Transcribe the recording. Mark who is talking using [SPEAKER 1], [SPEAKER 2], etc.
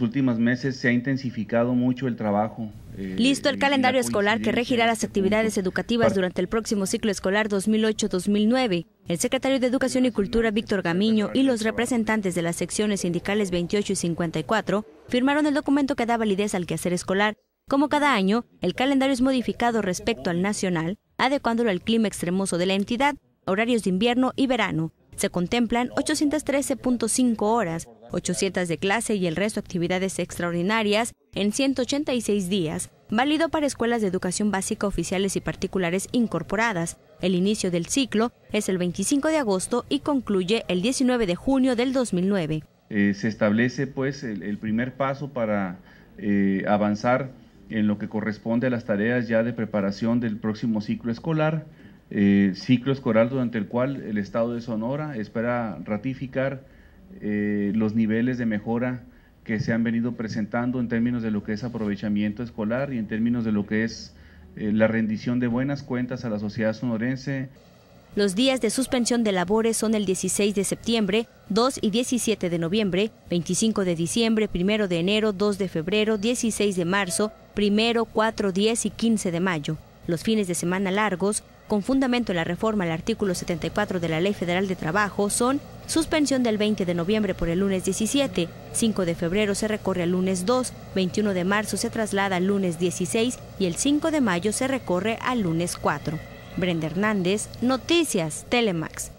[SPEAKER 1] últimos meses se ha intensificado mucho el trabajo. Eh, Listo
[SPEAKER 2] el calendario escolar que regirá las actividades educativas durante el próximo ciclo escolar 2008-2009. El secretario de Educación y Cultura Víctor Gamiño y los representantes de las secciones sindicales 28 y 54 firmaron el documento que da validez al quehacer escolar. Como cada año, el calendario es modificado respecto al nacional, adecuándolo al clima extremoso de la entidad, horarios de invierno y verano. Se contemplan 813.5 horas 800 de clase y el resto actividades extraordinarias en 186 días, válido para escuelas de educación básica oficiales y particulares incorporadas. El inicio del ciclo es el 25 de agosto y concluye el 19 de junio del 2009.
[SPEAKER 1] Eh, se establece pues el, primer paso para eh, avanzar en lo que corresponde a las tareas ya de preparación del próximo ciclo escolar, eh, ciclo escolar durante el cual el Estado de Sonora espera ratificar eh, los niveles de mejora que se han venido presentando en términos de lo que es aprovechamiento escolar y en términos de lo que es eh, la rendición de buenas cuentas a la sociedad sonorense.
[SPEAKER 2] Los días de suspensión de labores son el 16 de septiembre, 2 y 17 de noviembre, 25 de diciembre, 1 de enero, 2 de febrero, 16 de marzo, 1, 4, 10 y 15 de mayo. Los fines de semana largos con fundamento en la reforma al artículo 74 de la Ley Federal de Trabajo son suspensión del 20 de noviembre por el lunes 17, 5 de febrero se recorre al lunes 2, 21 de marzo se traslada al lunes 16 y el 5 de mayo se recorre al lunes 4. Brenda Hernández, Noticias, Telemax.